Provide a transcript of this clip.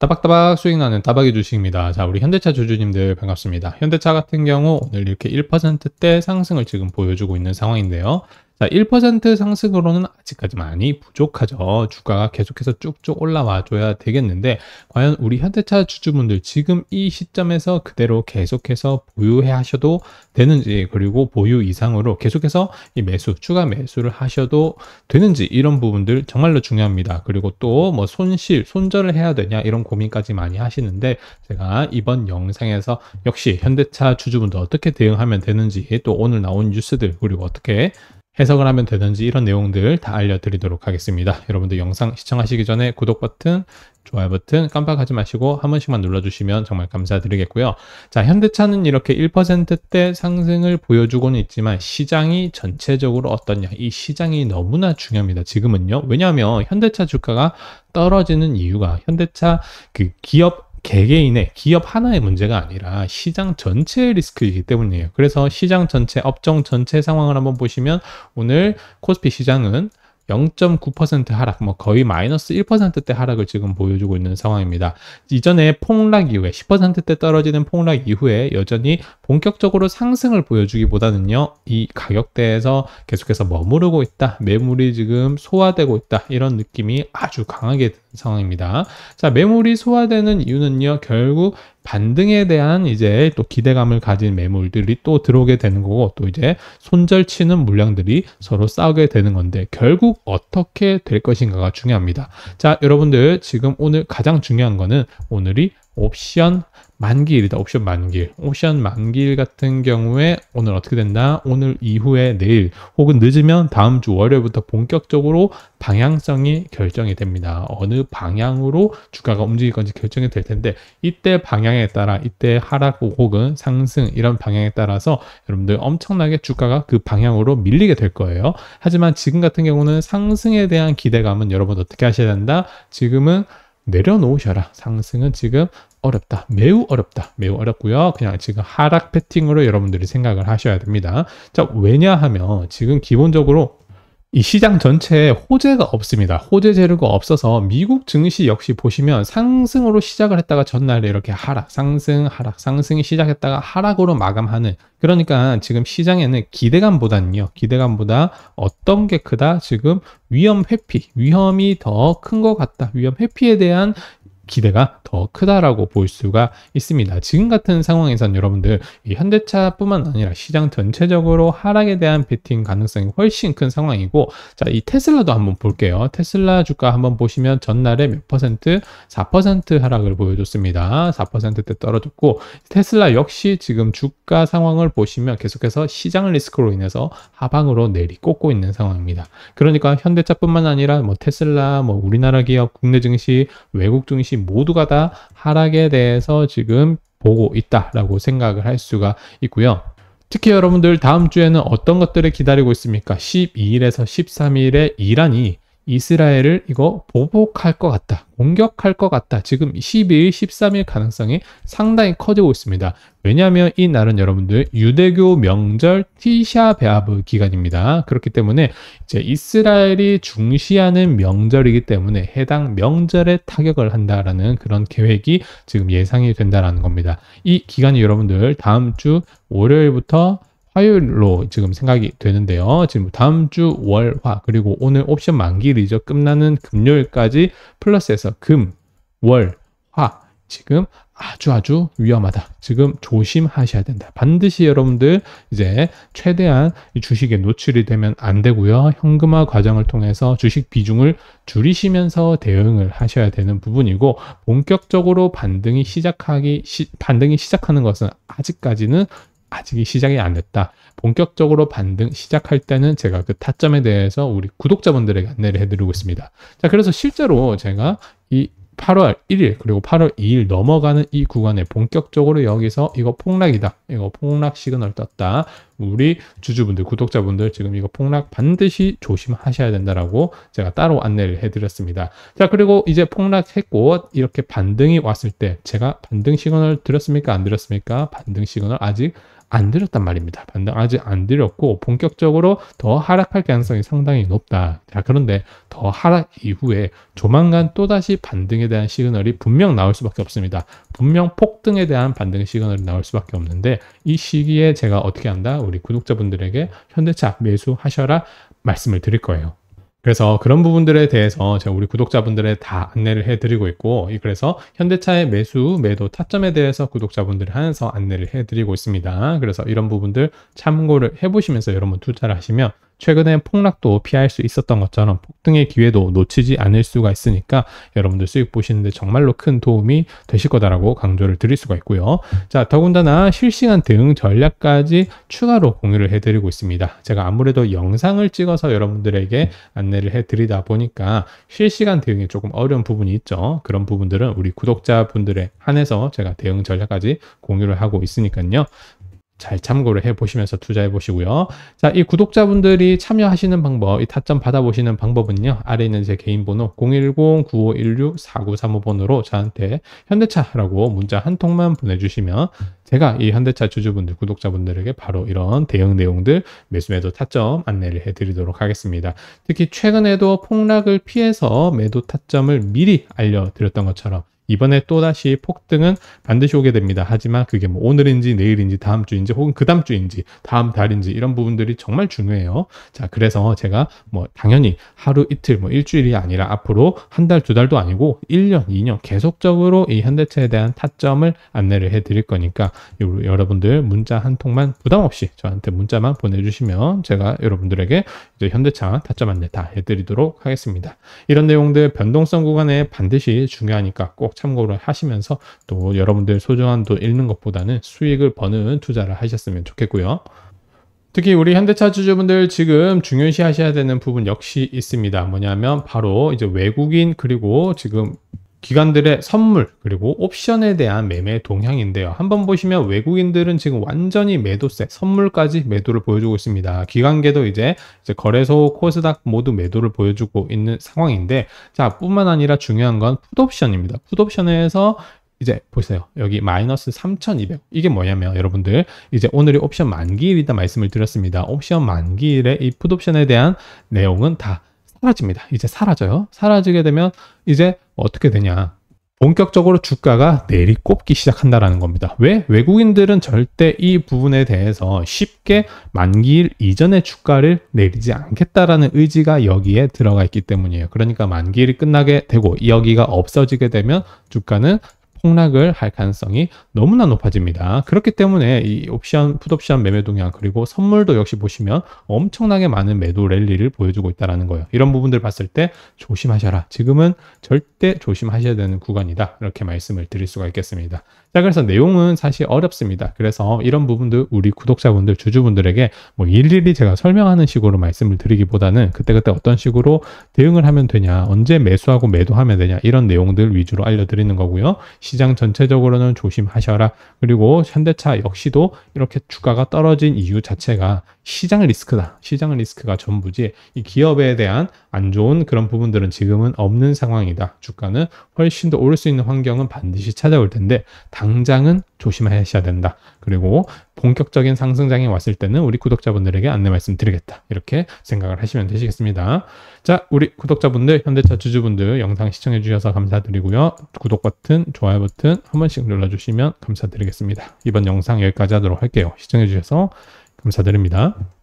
따박따박 수익 나는 따박이 주식입니다. 자, 우리 현대차 주주님들 반갑습니다. 현대차 같은 경우 오늘 이렇게 1%대 상승을 지금 보여주고 있는 상황인데요. 자, 1% 상승으로는 아직까지 많이 부족하죠. 주가가 계속해서 쭉쭉 올라와 줘야 되겠는데 과연 우리 현대차 주주분들 지금 이 시점에서 그대로 계속해서 보유해 하셔도 되는지 그리고 보유 이상으로 계속해서 이 매수 추가 매수를 하셔도 되는지 이런 부분들 정말로 중요합니다. 그리고 또 뭐 손실 손절을 해야 되냐 이런 고민까지 많이 하시는데 제가 이번 영상에서 역시 현대차 주주분들 어떻게 대응하면 되는지 또 오늘 나온 뉴스들 그리고 어떻게 해석을 하면 되는지 이런 내용들 다 알려드리도록 하겠습니다. 여러분들 영상 시청하시기 전에 구독 버튼, 좋아요 버튼 깜빡하지 마시고 한 번씩만 눌러주시면 정말 감사드리겠고요. 자, 현대차는 이렇게 1%대 상승을 보여주고는 있지만 시장이 전체적으로 어떠냐. 이 시장이 너무나 중요합니다. 지금은요. 왜냐하면 현대차 주가가 떨어지는 이유가 현대차 그 기업 개개인의 기업 하나의 문제가 아니라 시장 전체의 리스크이기 때문이에요. 그래서 시장 전체, 업종 전체 상황을 한번 보시면 오늘 코스피 시장은 0.9% 하락, 뭐 거의 마이너스 1%대 하락을 지금 보여주고 있는 상황입니다. 이전에 폭락 이후에 10%대 떨어지는 폭락 이후에 여전히 본격적으로 상승을 보여주기보다는요, 이 가격대에서 계속해서 머무르고 있다, 매물이 지금 소화되고 있다 이런 느낌이 아주 강하게 상황입니다. 자, 매물이 소화되는 이유는요, 결국 반등에 대한 이제 또 기대감을 가진 매물들이 또 들어오게 되는 거고, 또 이제 손절치는 물량들이 서로 싸우게 되는 건데, 결국 어떻게 될 것인가가 중요합니다. 자, 여러분들 지금 오늘 가장 중요한 거는 오늘이 옵션 만기일이다. 옵션 만기일. 옵션 만기일 같은 경우에 오늘 어떻게 된다? 오늘 이후에 내일 혹은 늦으면 다음 주 월요일부터 본격적으로 방향성이 결정이 됩니다. 어느 방향으로 주가가 움직일 건지 결정이 될 텐데 이때 방향에 따라 이때 하락 혹은 상승 이런 방향에 따라서 여러분들 엄청나게 주가가 그 방향으로 밀리게 될 거예요. 하지만 지금 같은 경우는 상승에 대한 기대감은 여러분 어떻게 하셔야 된다? 지금은 내려놓으셔라. 상승은 지금 어렵다. 매우 어렵다. 매우 어렵고요. 그냥 지금 하락 패팅으로 여러분들이 생각을 하셔야 됩니다. 자, 왜냐하면 지금 기본적으로 이 시장 전체에 호재가 없습니다. 호재 재료가 없어서 미국 증시 역시 보시면 상승으로 시작을 했다가 전날에 이렇게 하락, 상승, 하락, 상승이 시작했다가 하락으로 마감하는 그러니까 지금 시장에는 기대감보다는요. 기대감보다 어떤 게 크다? 지금 위험 회피, 위험이 더 큰 것 같다. 위험 회피에 대한 기대가 더 크다라고 볼 수가 있습니다. 지금 같은 상황에선 여러분들 현대차뿐만 아니라 시장 전체적으로 하락에 대한 베팅 가능성이 훨씬 큰 상황이고 자 이 테슬라도 한번 볼게요. 테슬라 주가 한번 보시면 전날에 몇 퍼센트? 4% 하락을 보여줬습니다. 4%대 떨어졌고 테슬라 역시 지금 주가 상황을 보시면 계속해서 시장 리스크로 인해서 하방으로 내리꽂고 있는 상황입니다. 그러니까 현대차뿐만 아니라 뭐 테슬라, 뭐 우리나라 기업, 국내 증시, 외국 증시 모두가 다 하락에 대해서 지금 보고 있다라고 생각을 할 수가 있고요. 특히 여러분들 다음 주에는 어떤 것들을 기다리고 있습니까? 12일에서 13일에 이란이 이스라엘을 이거 보복할 것 같다. 공격할 것 같다. 지금 12일, 13일 가능성이 상당히 커지고 있습니다. 왜냐하면 이 날은 여러분들 유대교 명절 티샤 베아브 기간입니다. 그렇기 때문에 이제 이스라엘이 중시하는 명절이기 때문에 해당 명절에 타격을 한다라는 그런 계획이 지금 예상이 된다라는 겁니다. 이 기간이 여러분들 다음 주 월요일부터 화요일로 지금 생각이 되는데요. 지금 다음 주 월, 화, 그리고 오늘 옵션 만기일이죠. 끝나는 금요일까지 플러스에서 금, 월, 화, 지금 아주 아주 위험하다. 지금 조심하셔야 된다. 반드시 여러분들 이제 최대한 주식에 노출이 되면 안 되고요. 현금화 과정을 통해서 주식 비중을 줄이시면서 대응을 하셔야 되는 부분이고 본격적으로 반등이 시작하기 시, 반등이 시작하는 것은 아직까지는 아직 이 시작이 안 됐다. 본격적으로 반등 시작할 때는 제가 그 타점에 대해서 우리 구독자분들에게 안내를 해드리고 있습니다. 자, 그래서 실제로 제가 이 8월 1일 그리고 8월 2일 넘어가는 이 구간에 본격적으로 여기서 이거 폭락이다. 이거 폭락 시그널 떴다. 우리 주주분들, 구독자분들 지금 이거 폭락 반드시 조심하셔야 된다라고 제가 따로 안내를 해드렸습니다. 자, 그리고 이제 폭락했고 이렇게 반등이 왔을 때 제가 반등 시그널 드렸습니까? 안 드렸습니까? 반등 시그널 아직 안 들었단 말입니다. 반등 아직 안 들었고 본격적으로 더 하락할 가능성이 상당히 높다. 자, 그런데 더 하락 이후에 조만간 또다시 반등에 대한 시그널이 분명 나올 수밖에 없습니다. 분명 폭등에 대한 반등 시그널이 나올 수밖에 없는데 이 시기에 제가 어떻게 한다? 우리 구독자분들에게 현대차 매수하셔라 말씀을 드릴 거예요. 그래서 그런 부분들에 대해서 제가 우리 구독자분들에다 안내를 해드리고 있고 그래서 현대차의 매수, 매도 타점에 대해서 구독자분들 한서 안내를 해드리고 있습니다. 그래서 이런 부분들 참고를 해보시면서 여러분 투자를 하시면 최근엔 폭락도 피할 수 있었던 것처럼 폭등의 기회도 놓치지 않을 수가 있으니까 여러분들 수익 보시는데 정말로 큰 도움이 되실 거다라고 강조를 드릴 수가 있고요. 자, 더군다나 실시간 대응 전략까지 추가로 공유를 해드리고 있습니다. 제가 아무래도 영상을 찍어서 여러분들에게 안내를 해드리다 보니까 실시간 대응이 조금 어려운 부분이 있죠. 그런 부분들은 우리 구독자분들에 한해서 제가 대응 전략까지 공유를 하고 있으니까요. 잘 참고를 해 보시면서 투자해 보시고요. 자, 이 구독자분들이 참여하시는 방법, 이 타점 받아보시는 방법은요. 아래 있는 제 개인 번호 010-9516-4935번으로 저한테 현대차라고 문자 한 통만 보내주시면 제가 이 현대차 주주분들, 구독자분들에게 바로 이런 대응 내용들 매수 매도 타점 안내를 해드리도록 하겠습니다. 특히 최근에도 폭락을 피해서 매도 타점을 미리 알려드렸던 것처럼 이번에 또다시 폭등은 반드시 오게 됩니다. 하지만 그게 뭐 오늘인지 내일인지 다음 주인지 혹은 그 다음 주인지 다음 달인지 이런 부분들이 정말 중요해요. 자, 그래서 제가 뭐 당연히 하루 이틀 뭐 일주일이 아니라 앞으로 한 달, 두 달도 아니고 1년, 2년 계속적으로 이 현대차에 대한 타점을 안내를 해 드릴 거니까 여러분들 문자 한 통만 부담 없이 저한테 문자만 보내주시면 제가 여러분들에게 이제 현대차 타점 안내 다 해드리도록 하겠습니다. 이런 내용들 변동성 구간에 반드시 중요하니까 꼭 참고를 하시면서 또 여러분들 소중한 돈 잃는 것보다는 수익을 버는 투자를 하셨으면 좋겠고요. 특히 우리 현대차 주주분들 지금 중요시 하셔야 되는 부분 역시 있습니다. 뭐냐면 바로 이제 외국인 그리고 지금 기관들의 선물 그리고 옵션에 대한 매매 동향인데요. 한번 보시면 외국인들은 지금 완전히 매도세 선물까지 매도를 보여주고 있습니다. 기관계도 이제, 이제 거래소 코스닥 모두 매도를 보여주고 있는 상황인데 자 뿐만 아니라 중요한 건 풋옵션입니다. 풋옵션에서 이제 보세요. 여기 마이너스 3,200. 이게 뭐냐면 여러분들 이제 오늘이 옵션 만기일이다 말씀을 드렸습니다. 옵션 만기일에 이 풋옵션에 대한 내용은 다 사라집니다. 이제 사라져요. 사라지게 되면 이제 어떻게 되냐. 본격적으로 주가가 내리 꼽기 시작한다라는 겁니다. 왜? 외국인들은 절대 이 부분에 대해서 쉽게 만기일 이전의 주가를 내리지 않겠다라는 의지가 여기에 들어가 있기 때문이에요. 그러니까 만기일이 끝나게 되고 여기가 없어지게 되면 주가는 폭락을 할 가능성이 너무나 높아집니다. 그렇기 때문에 이 옵션, 풋옵션 매매 동향 그리고 선물도 역시 보시면 엄청나게 많은 매도 랠리를 보여주고 있다는 거예요. 이런 부분들 봤을 때 조심하셔라. 지금은 절대 조심하셔야 되는 구간이다. 이렇게 말씀을 드릴 수가 있겠습니다. 자, 그래서 내용은 사실 어렵습니다. 그래서 이런 부분들 우리 구독자분들, 주주분들에게 뭐 일일이 제가 설명하는 식으로 말씀을 드리기보다는 그때그때 어떤 식으로 대응을 하면 되냐, 언제 매수하고 매도하면 되냐, 이런 내용들 위주로 알려드리는 거고요. 시장 전체적으로는 조심하셔라. 그리고 현대차 역시도 이렇게 주가가 떨어진 이유 자체가 시장 리스크다. 시장 리스크가 전부지 이 기업에 대한 안 좋은 그런 부분들은 지금은 없는 상황이다. 주가는 훨씬 더 오를 수 있는 환경은 반드시 찾아올 텐데 당장은 조심하셔야 된다. 그리고 본격적인 상승장이 왔을 때는 우리 구독자분들에게 안내 말씀드리겠다. 이렇게 생각을 하시면 되시겠습니다. 자, 우리 구독자분들, 현대차 주주분들 영상 시청해 주셔서 감사드리고요. 구독 버튼, 좋아요 버튼 한 번씩 눌러주시면 감사드리겠습니다. 이번 영상 여기까지 하도록 할게요. 시청해 주셔서 감사드립니다.